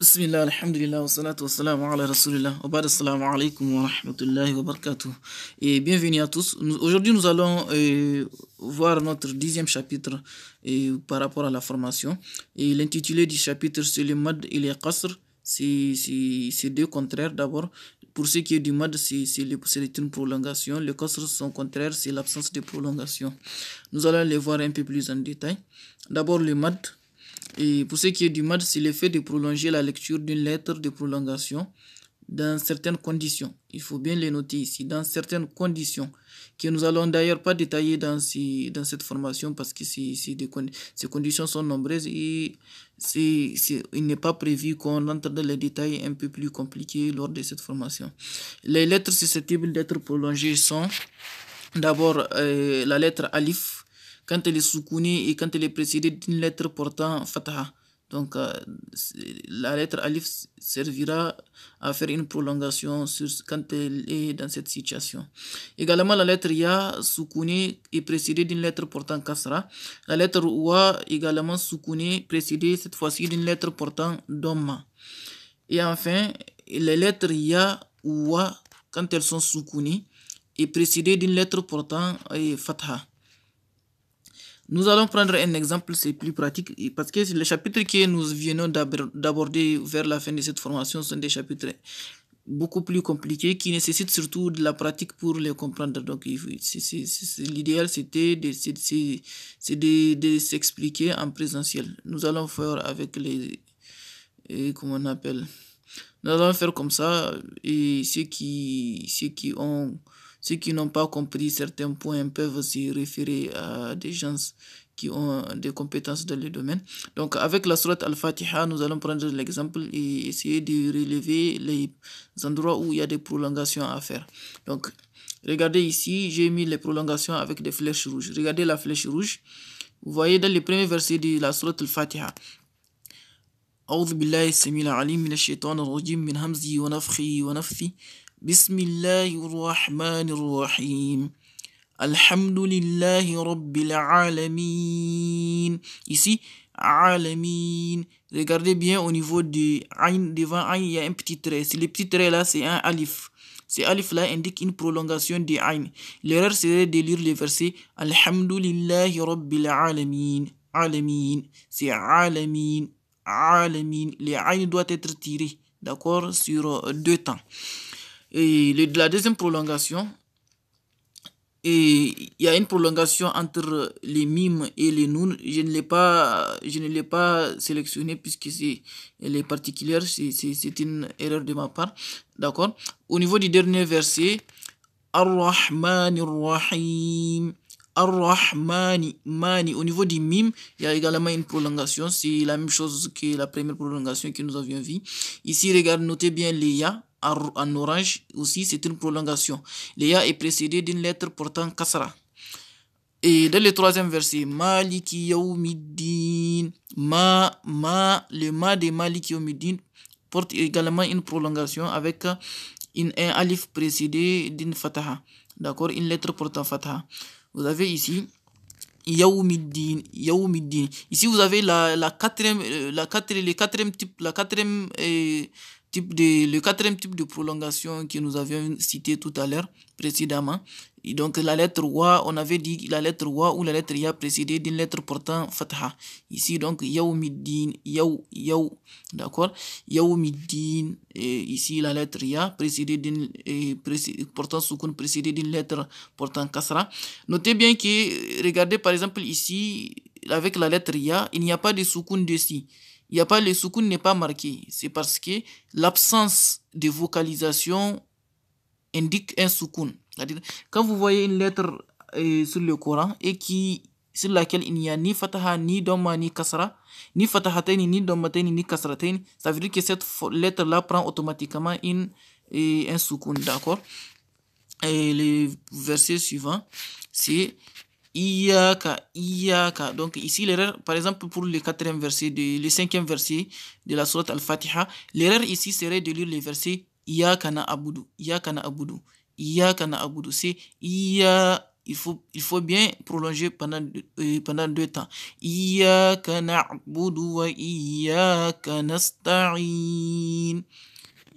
bismillah alhamdulillah wa ala rasulillah wa assalamu alaikum wa rahmatullahi wa barakatuh et bienvenue à tous aujourd'hui nous allons euh, voir notre dixième chapitre euh, par rapport à la formation et l'intitulé du chapitre c'est le mad et les qasr c'est deux contraires d'abord pour ce qui est du mad c'est une prolongation le qasr son contraire c'est l'absence de prolongation nous allons les voir un peu plus en détail d'abord le mad et pour ce qui est du mal, c'est le fait de prolonger la lecture d'une lettre de prolongation dans certaines conditions. Il faut bien les noter ici, dans certaines conditions, que nous allons d'ailleurs pas détailler dans, dans cette formation parce que ces conditions sont nombreuses et il n'est pas prévu qu'on entre dans les détails un peu plus compliqués lors de cette formation. Les lettres susceptibles d'être prolongées sont d'abord euh, la lettre alif, quand elle est soukounée et quand elle est précédée d'une lettre portant fatha. Donc euh, la lettre alif servira à faire une prolongation sur, quand elle est dans cette situation. Également la lettre ya soukounée est précédée d'une lettre portant kasra. La lettre wa également soukounée précédée cette fois-ci d'une lettre portant domma. Et enfin les lettres ya ou wa quand elles sont soukouné et précédées d'une lettre portant euh, fatha. Nous allons prendre un exemple, c'est plus pratique, parce que les chapitres que nous venons d'aborder vers la fin de cette formation sont des chapitres beaucoup plus compliqués qui nécessitent surtout de la pratique pour les comprendre. Donc, l'idéal, c'était de, s'expliquer en présentiel. Nous allons faire avec les, et comment on appelle, nous allons faire comme ça, et ceux qui, ceux qui ont ceux qui n'ont pas compris certains points peuvent se référer à des gens qui ont des compétences dans le domaine. Donc avec la sourate Al-Fatiha, nous allons prendre l'exemple et essayer de relever les endroits où il y a des prolongations à faire. Donc regardez ici, j'ai mis les prolongations avec des flèches rouges. Regardez la flèche rouge. Vous voyez dans les premiers versets de la sourate Al-Fatiha. بسم الله الرحمن الرحيم Rabbil Alamin. Ici, Alamin. Regardez bien au niveau du Ain. Devant Ain, il y a un petit trait. le petit trait là, c'est un Alif. Ce Alif là indique une prolongation du Ain. L'erreur serait de lire le verset Alhamdulillahi Rabbil Alamin. Alamin. C'est Alamin. Alamin. Le Ain doit être tiré. D'accord Sur deux temps. Et la deuxième prolongation, et il y a une prolongation entre les mimes et les nouns. Je ne l'ai pas, je ne l'ai pas sélectionné puisque c'est, elle est particulière. C'est, c'est, une erreur de ma part. D'accord? Au niveau du dernier verset, ar rahim Ar-Rahmani, Mani. Au niveau du mime, il y a également une prolongation. C'est la même chose que la première prolongation que nous avions vue. Ici, regarde, notez bien les ya en orange aussi, c'est une prolongation. Le ya est précédé d'une lettre portant kasra. Et dans le troisième verset, Maliki Yawmiddin, ma, ma, le ma de Maliki Yawmiddin porte également une prolongation avec une, un alif précédé d'une fataha. D'accord Une lettre portant fataha. Vous avez ici Yawmiddin, Yawmiddin. Ici, vous avez la, quatrième, euh, la quatrième, les quatrième type, la quatrième. Euh, type de, le quatrième type de prolongation que nous avions cité tout à l'heure précédemment. Et donc la lettre wa, on avait dit la lettre wa ou la lettre ya précédée d'une lettre portant fatha. Ici donc yawmiddin, yaou yaou d'accord Yawmiddin, et ici la lettre ya précédée d'une, précédé, portant soukoun précédée d'une lettre portant kasra. Notez bien que, regardez par exemple ici, avec la lettre ya, il n'y a pas de soukoun dessus il n'y a pas le soukoun n'est pas marqué. C'est parce que l'absence de vocalisation indique un soukoun. Quand vous voyez une lettre euh, sur le Coran et qui sur laquelle il n'y a ni fataha, ni doma, ni kasra, ni fatahataini, ni domataini, ni kasratain, ça veut dire que cette lettre-là prend automatiquement une, et euh, un soukoun, d'accord Et le verset suivant, c'est Iyaka, Iyaka. Donc ici, l'erreur, par exemple, pour le quatrième verset, de, le cinquième verset de la sourate Al-Fatiha, l'erreur ici serait de lire le verset Iyaka na abudu, Iyaka na abudu, Iyaka na abudu. C'est Iya, il faut, il faut bien prolonger pendant, euh, pendant deux temps. Iyaka na abudu wa Iyaka nasta'in.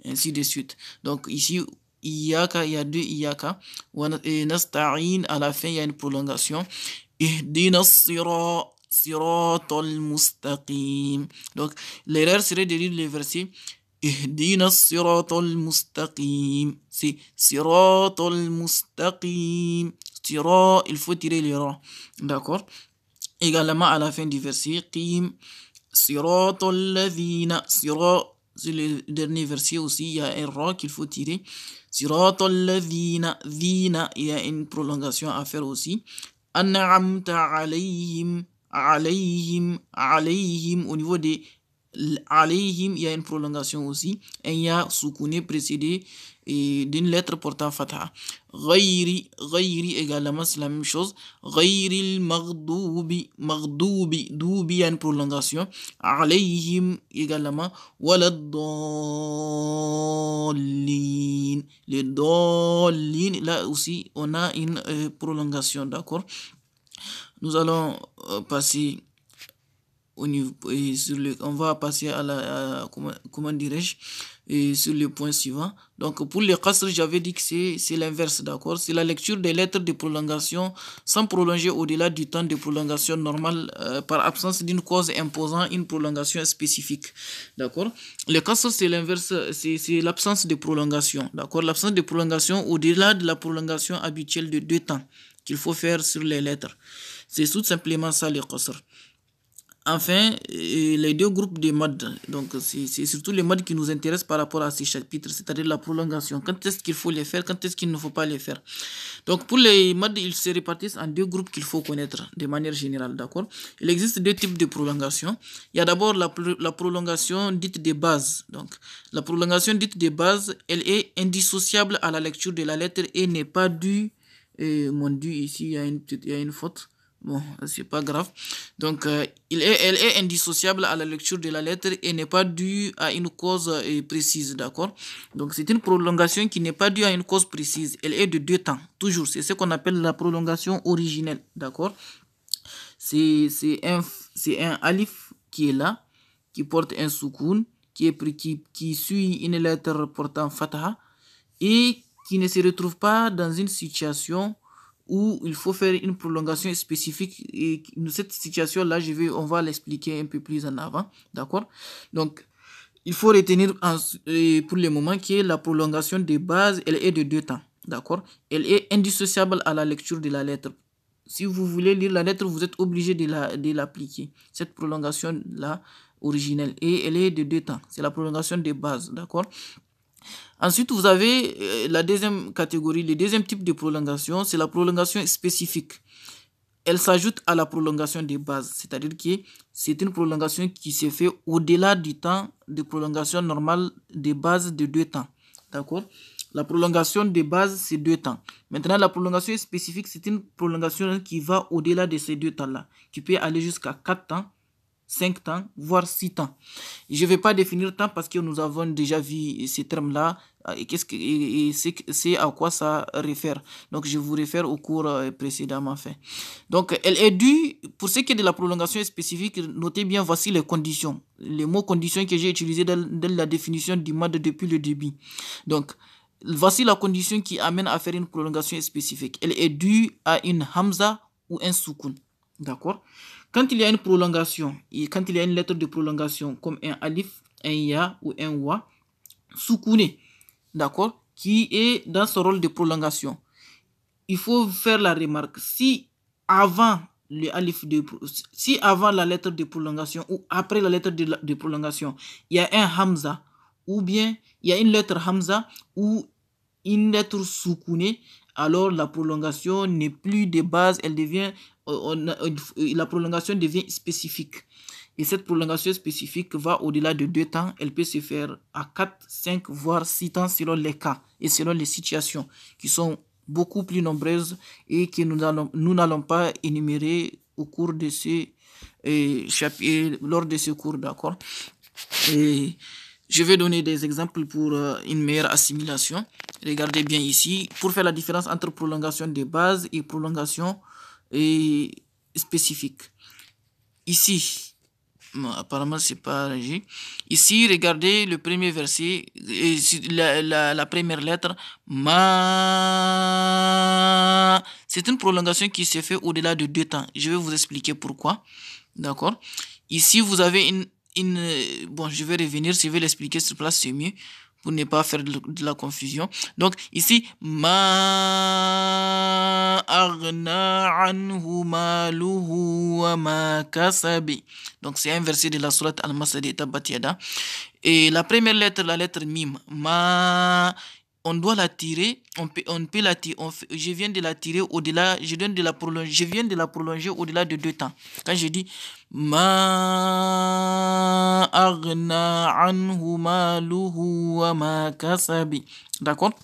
Ainsi de suite. Donc ici, Iyaka, il y a deux Iyaka. Et Nasta'in, à la fin, il y a une prolongation. Ihdina sira, siratul mustaqim. Donc, l'erreur serait de lire les versets. Ihdina siratul mustaqim. C'est siratul mustaqim. Sira, il faut tirer les rangs. D'accord Également à la fin du verset, Qim, siratul ladhina, siratul c'est le dernier verset aussi, il y a un ra qu'il faut tirer. il y a une prolongation à faire aussi. An'amta alayhim, alayhim, alayhim, au niveau des alayhim, il y a une prolongation aussi. Et il y a soukouné précédé دين لتر بورتان فتحة غيري غيري إيجالا مثلا شوز غيري المغضوب مغضوب دوبي يعني برولونغاسيون عليهم إيجالا ما ولا الضالين للضالين لا أوسي أنا إن برولونغاسيون داكور Nous allons euh, passer au niveau, sur le, on va passer à la, à, comment, et sur le point suivant. Donc pour les qasr, j'avais dit que c'est l'inverse, d'accord C'est la lecture des lettres de prolongation sans prolonger au-delà du temps de prolongation normal euh, par absence d'une cause imposant une prolongation spécifique, d'accord Le qasr, c'est l'inverse, c'est l'absence de prolongation, d'accord L'absence de prolongation au-delà de la prolongation habituelle de deux temps qu'il faut faire sur les lettres. C'est tout simplement ça les qasr. Enfin, les deux groupes de modes. Donc, c'est surtout les modes qui nous intéressent par rapport à ces chapitres, c'est-à-dire la prolongation. Quand est-ce qu'il faut les faire, quand est-ce qu'il ne faut pas les faire. Donc, pour les modes, ils se répartissent en deux groupes qu'il faut connaître de manière générale, d'accord Il existe deux types de prolongation. Il y a d'abord la, prolongation dite des bases. Donc, la prolongation dite des bases, elle est indissociable à la lecture de la lettre et n'est pas due. mon Dieu, ici, il y a une faute. Bon, c'est pas grave. Donc, euh, il est, elle est indissociable à la lecture de la lettre et n'est pas due à une cause euh, précise, d'accord Donc, c'est une prolongation qui n'est pas due à une cause précise. Elle est de deux temps, toujours. C'est ce qu'on appelle la prolongation originelle, d'accord C'est un, un alif qui est là, qui porte un soukoun, qui, est, qui, qui suit une lettre portant fatha et qui ne se retrouve pas dans une situation où il faut faire une prolongation spécifique. Et cette situation-là, je vais, on va l'expliquer un peu plus en avant. D'accord Donc, il faut retenir en, euh, pour le moment que la prolongation des bases, elle est de deux temps. D'accord Elle est indissociable à la lecture de la lettre. Si vous voulez lire la lettre, vous êtes obligé de l'appliquer. La, cette prolongation-là, originelle. Et elle est de deux temps. C'est la prolongation des bases. D'accord Ensuite, vous avez euh, la deuxième catégorie, le deuxième type de prolongation, c'est la prolongation spécifique. Elle s'ajoute à la prolongation des bases, c'est-à-dire que c'est une prolongation qui se fait au-delà du temps de prolongation normale des bases de deux temps. D'accord La prolongation des bases, c'est deux temps. Maintenant, la prolongation spécifique, c'est une prolongation qui va au-delà de ces deux temps-là, qui peut aller jusqu'à quatre temps Cinq temps, voire six temps. Je ne vais pas définir temps parce que nous avons déjà vu ces termes-là euh, et qu'est-ce que c'est à quoi ça réfère. Donc je vous réfère au cours euh, précédemment fait. Donc elle est due pour ce qui est de la prolongation spécifique, notez bien voici les conditions. Les mots conditions que j'ai utilisés dans, la définition du mode depuis le début. Donc voici la condition qui amène à faire une prolongation spécifique. Elle est due à une hamza ou un soukoun. D'accord quand il y a une prolongation, et quand il y a une lettre de prolongation comme un alif, un ya ou un wa, soukouné, d'accord, qui est dans ce rôle de prolongation, il faut faire la remarque. Si avant le alif de si avant la lettre de prolongation ou après la lettre de, de prolongation, il y a un hamza ou bien il y a une lettre hamza ou une lettre soukouné, alors la prolongation n'est plus de base, elle devient euh, euh, euh, la prolongation devient spécifique. Et cette prolongation spécifique va au-delà de deux temps. Elle peut se faire à 4, 5, voire 6 temps selon les cas et selon les situations qui sont beaucoup plus nombreuses et que nous n'allons pas énumérer au cours de ce chapitre, lors de ce cours, d'accord Et je vais donner des exemples pour une meilleure assimilation. Regardez bien ici. Pour faire la différence entre prolongation de base et prolongation et spécifique. Ici, apparemment c'est pas régi. Ici, regardez le premier verset, la, la, première lettre, ma. C'est une prolongation qui se fait au-delà de deux temps. Je vais vous expliquer pourquoi. D'accord Ici, vous avez une, une. Bon, je vais revenir, si je vais l'expliquer sur place, c'est mieux pour ne pas faire de la confusion. Donc ici, ma anhu maluhu wa ma Donc c'est un verset de la sourate Al-Masadi Tabatiyada. Et la première lettre, la lettre mim, ma on doit la tirer, on peut, on peut la tirer, on, je viens de la tirer au-delà, je, donne de la prolonger, je viens de la prolonger au-delà de deux temps. Quand je dis Ma agna anhu maluhu wa ma kasabi. D'accord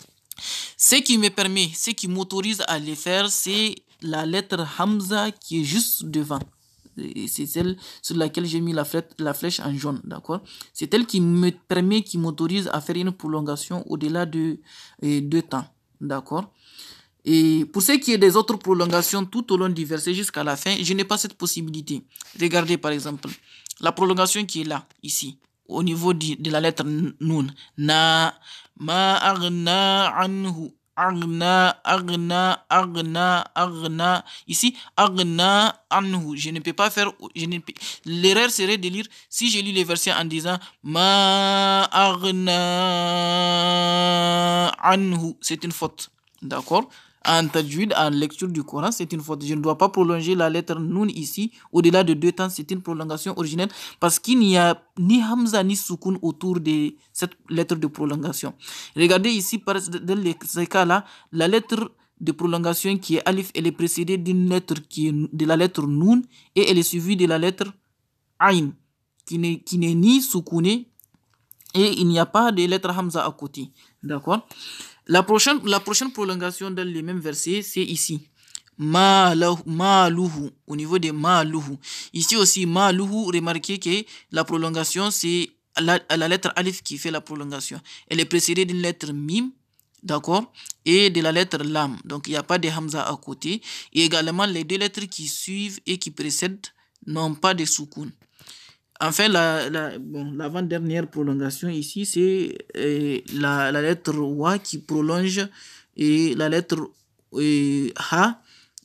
Ce qui me permet, ce qui m'autorise à le faire, c'est la lettre Hamza qui est juste devant c'est celle sur laquelle j'ai mis la flèche, en jaune, d'accord C'est elle qui me permet, qui m'autorise à faire une prolongation au-delà de deux temps, d'accord et pour ce qui est des autres prolongations tout au long du verset jusqu'à la fin, je n'ai pas cette possibilité. Regardez par exemple la prolongation qui est là, ici, au niveau de, la lettre Nun. Na, ma anhu. Agna, agna, agna, agna. Ici, agna, anhu. Je ne peux pas faire. L'erreur serait de lire si je lis les versets en disant ma agna anhu. C'est une faute. D'accord en tajwid, en lecture du Coran, c'est une faute. Je ne dois pas prolonger la lettre nun ici. Au-delà de deux temps, c'est une prolongation originelle parce qu'il n'y a ni hamza ni sukun autour de cette lettre de prolongation. Regardez ici, dans ces cas-là, la lettre de prolongation qui est alif, elle est précédée d'une lettre qui est de la lettre nun et elle est suivie de la lettre ain qui n'est ni soukouné et il n'y a pas de lettre hamza à côté. D'accord la prochaine, la prochaine prolongation dans les mêmes versets, c'est ici. Maluhu, au niveau de Maluhu. Ici aussi, Maluhu, remarquez que la prolongation, c'est la, lettre Alif qui fait la prolongation. Elle est précédée d'une lettre Mim, d'accord, et de la lettre Lam. Donc, il n'y a pas de Hamza à côté. Et également, les deux lettres qui suivent et qui précèdent n'ont pas de soukoun. Enfin, la, la, bon, l'avant-dernière prolongation ici, c'est eh, la, lettre Wa qui prolonge et la lettre Ha eh,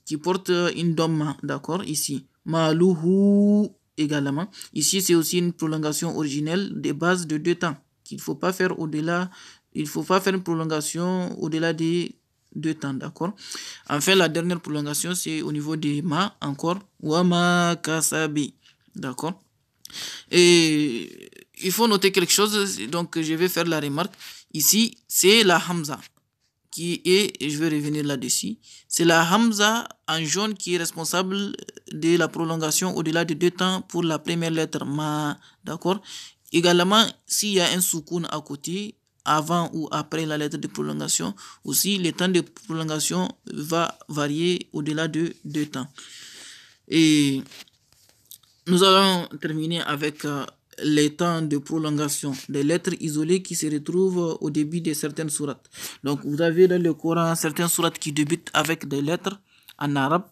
qui porte une domme d'accord, ici. Maluhu également. Ici, c'est aussi une prolongation originelle des bases de deux temps qu'il faut pas faire au-delà, il faut pas faire une prolongation au-delà des deux temps, d'accord Enfin, la dernière prolongation, c'est au niveau des ma, encore, wama kasabi, d'accord et il faut noter quelque chose, donc je vais faire la remarque. Ici, c'est la Hamza qui est, et je vais revenir là-dessus, c'est la Hamza en jaune qui est responsable de la prolongation au-delà de deux temps pour la première lettre Ma, d'accord Également, s'il y a un soukoun à côté, avant ou après la lettre de prolongation, aussi le temps de prolongation va varier au-delà de deux temps. Et nous allons terminer avec euh, les temps de prolongation des lettres isolées qui se retrouvent au début de certaines sourates. Donc vous avez dans le Coran certaines sourates qui débutent avec des lettres en arabe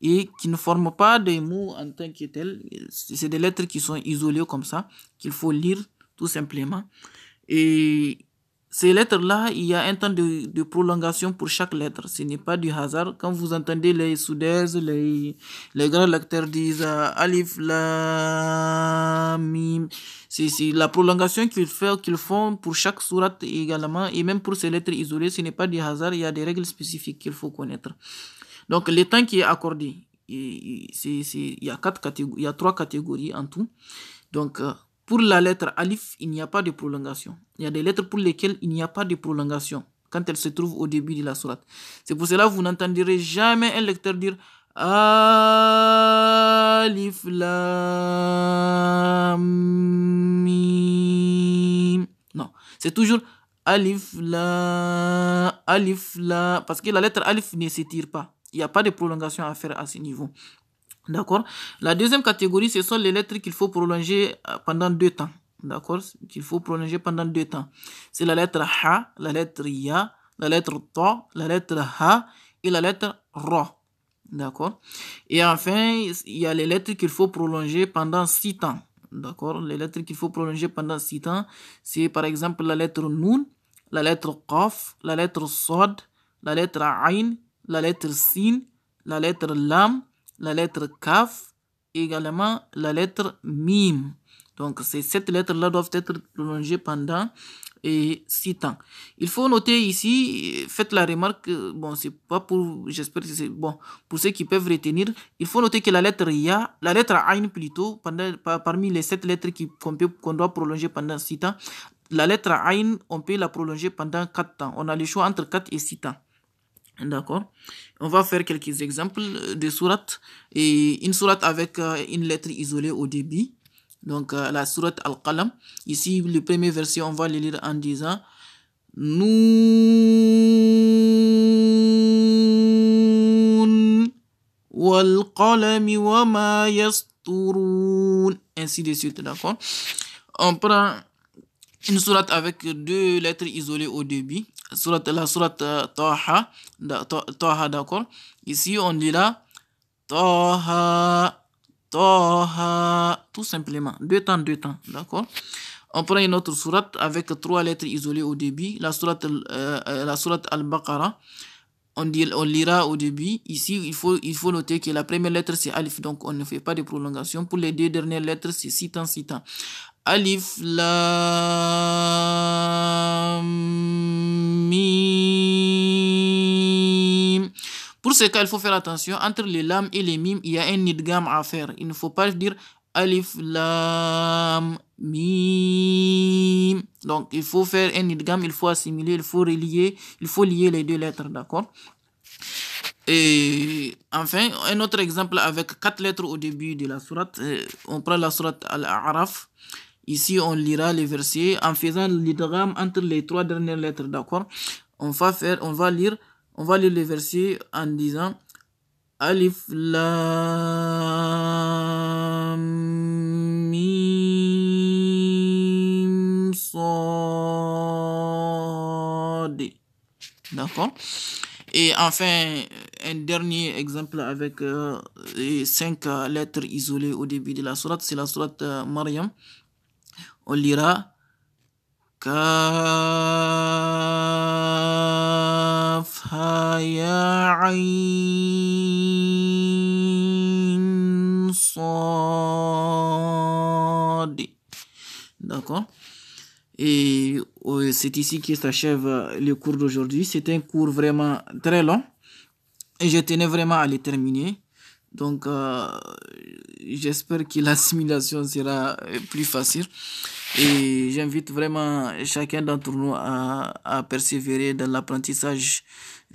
et qui ne forment pas des mots en tant que tel. C'est des lettres qui sont isolées comme ça, qu'il faut lire tout simplement. Et ces lettres-là, il y a un temps de, de prolongation pour chaque lettre. Ce n'est pas du hasard. Quand vous entendez les soudaises, les, les grands lecteurs disent euh, Alif, la, Mim. C'est la prolongation qu'ils font, qu'ils font pour chaque sourate également. Et même pour ces lettres isolées, ce n'est pas du hasard. Il y a des règles spécifiques qu'il faut connaître. Donc, le temps qui est accordé, il y, a quatre il y a trois catégories en tout. Donc, euh, pour la lettre alif, il n'y a pas de prolongation. Il y a des lettres pour lesquelles il n'y a pas de prolongation quand elles se trouvent au début de la sourate. C'est pour cela que vous n'entendrez jamais un lecteur dire Alif la Non, c'est toujours Alif La, Alif La, parce que la lettre Alif ne s'étire pas. Il n'y a pas de prolongation à faire à ce niveau. D'accord La deuxième catégorie, ce sont les lettres qu'il faut prolonger pendant deux temps. D'accord Qu'il faut prolonger pendant deux temps. C'est la lettre Ha, la lettre Ya, la lettre Ta, la lettre Ha et la lettre Ra. D'accord Et enfin, il y a les lettres qu'il faut prolonger pendant six temps. D'accord Les lettres qu'il faut prolonger pendant six temps, c'est par exemple la lettre Nun, la lettre Qaf, la lettre Sod, la lettre Ain, la lettre Sin, la lettre Lam, la lettre kaf, également la lettre mim. Donc, ces sept lettres-là doivent être prolongées pendant et six temps. Il faut noter ici, faites la remarque, bon, c'est pas pour, j'espère que c'est bon, pour ceux qui peuvent retenir, il faut noter que la lettre Ya, la lettre Ain plutôt, pendant, parmi les sept lettres qu'on doit prolonger pendant six temps, la lettre Ain, on peut la prolonger pendant quatre temps. On a le choix entre quatre et six temps. D'accord On va faire quelques exemples de sourates. Et une sourate avec euh, une lettre isolée au début. Donc euh, la sourate Al-Qalam. Ici, le premier verset, on va le lire en disant Noun wal qalam wa ma yasturun. Ainsi de suite, d'accord On prend une sourate avec deux lettres isolées au début surat, la surat Taha, d'accord Ici, on dira Taha, Taha, tout simplement. Deux temps, deux temps, d'accord on prend une autre surat avec trois lettres isolées au début. La surat euh, euh, la sourate Al-Baqarah, on, dit, on lira au début. Ici, il faut, il faut noter que la première lettre, c'est Alif. Donc, on ne fait pas de prolongation. Pour les deux dernières lettres, c'est sitan, sitan. Alif, la... Pour ce cas, il faut faire attention. Entre les lames et les mimes, il y a un gamme à faire. Il ne faut pas dire alif, lam, mim. Donc, il faut faire un gamme il faut assimiler, il faut relier, il faut lier les deux lettres, d'accord et enfin, un autre exemple avec quatre lettres au début de la sourate. Euh, on prend la sourate Al-A'raf. Ici, on lira les versets en faisant gamme entre les trois dernières lettres, d'accord on va faire, on va lire on va lire le verset en disant Alif Lam Mim D'accord Et enfin, un dernier exemple avec euh, cinq euh, lettres isolées au début de la sourate, c'est la sourate euh, Mariam. On lira D'accord Et euh, c'est ici que s'achève euh, le cours d'aujourd'hui. C'est un cours vraiment très long. Et je tenais vraiment à le terminer. Donc, euh, j'espère que l'assimilation sera plus facile. Et j'invite vraiment chacun d'entre nous à, à persévérer dans l'apprentissage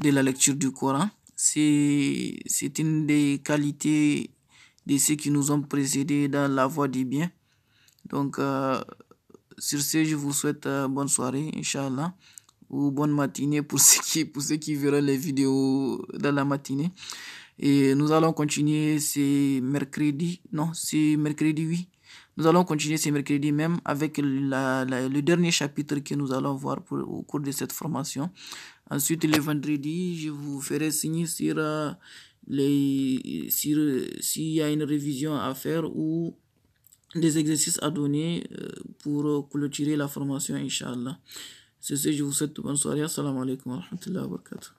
de la lecture du Coran. C'est, c'est une des qualités de ceux qui nous ont précédés dans la voie du bien. Donc, euh, sur ce, je vous souhaite euh, bonne soirée, Inch'Allah, ou bonne matinée pour ceux, qui, pour ceux qui verront les vidéos dans la matinée. Et nous allons continuer, c'est mercredi, non, c'est mercredi, oui. Nous allons continuer ce mercredi même avec le dernier chapitre que nous allons voir pour, au cours de cette formation. Ensuite, le vendredi, je vous ferai signer euh, s'il y a une révision à faire ou des exercices à donner euh, pour clôturer la formation, Inch'Allah. C'est ce que je vous souhaite. Bonne soirée. Assalamu alaikum wa rahmatullahi wa barakatuh.